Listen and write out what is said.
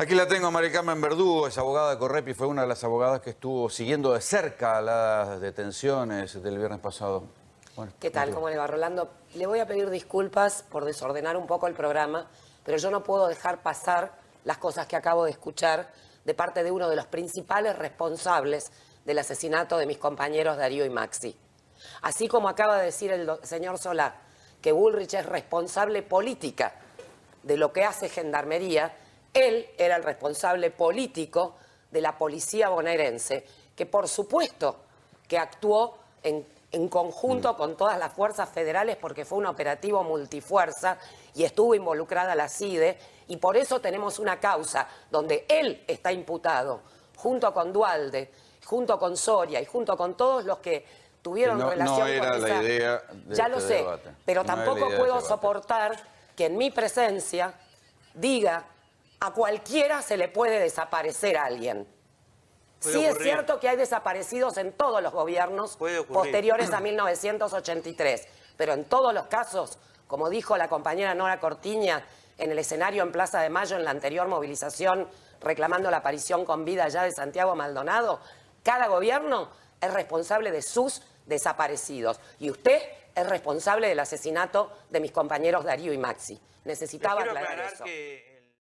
Aquí la tengo a Maricama es abogada de Correpi, fue una de las abogadas que estuvo siguiendo de cerca las detenciones del viernes pasado. ¿Qué tal? ¿Cómo le va, Rolando? Le voy a pedir disculpas por desordenar un poco el programa, pero yo no puedo dejar pasar las cosas que acabo de escuchar de parte de uno de los principales responsables del asesinato de mis compañeros Darío y Maxi. Así como acaba de decir el señor Solá que Bullrich es responsable política de lo que hace Gendarmería, él era el responsable político de la policía bonaerense, que por supuesto que actuó en, conjunto mm. con todas las fuerzas federales porque fue un operativo multifuerza y estuvo involucrada la CIDE y por eso tenemos una causa donde él está imputado, junto con Dualde, junto con Soria y junto con todos los que tuvieron relación no era la idea de ya lo este sé pero tampoco puedo este soportar que en mi presencia diga a cualquiera se le puede desaparecer a alguien. sí es cierto que hay desaparecidos en todos los gobiernos posteriores a 1983, pero en todos los casos, como dijo la compañera Nora Cortiña en el escenario en Plaza de Mayo en la anterior movilización reclamando la aparición con vida ya de Santiago Maldonado, cada gobierno es responsable de sus desaparecidos y usted es responsable del asesinato de mis compañeros Darío y Maxi. Necesitaba aclarar eso. Eh,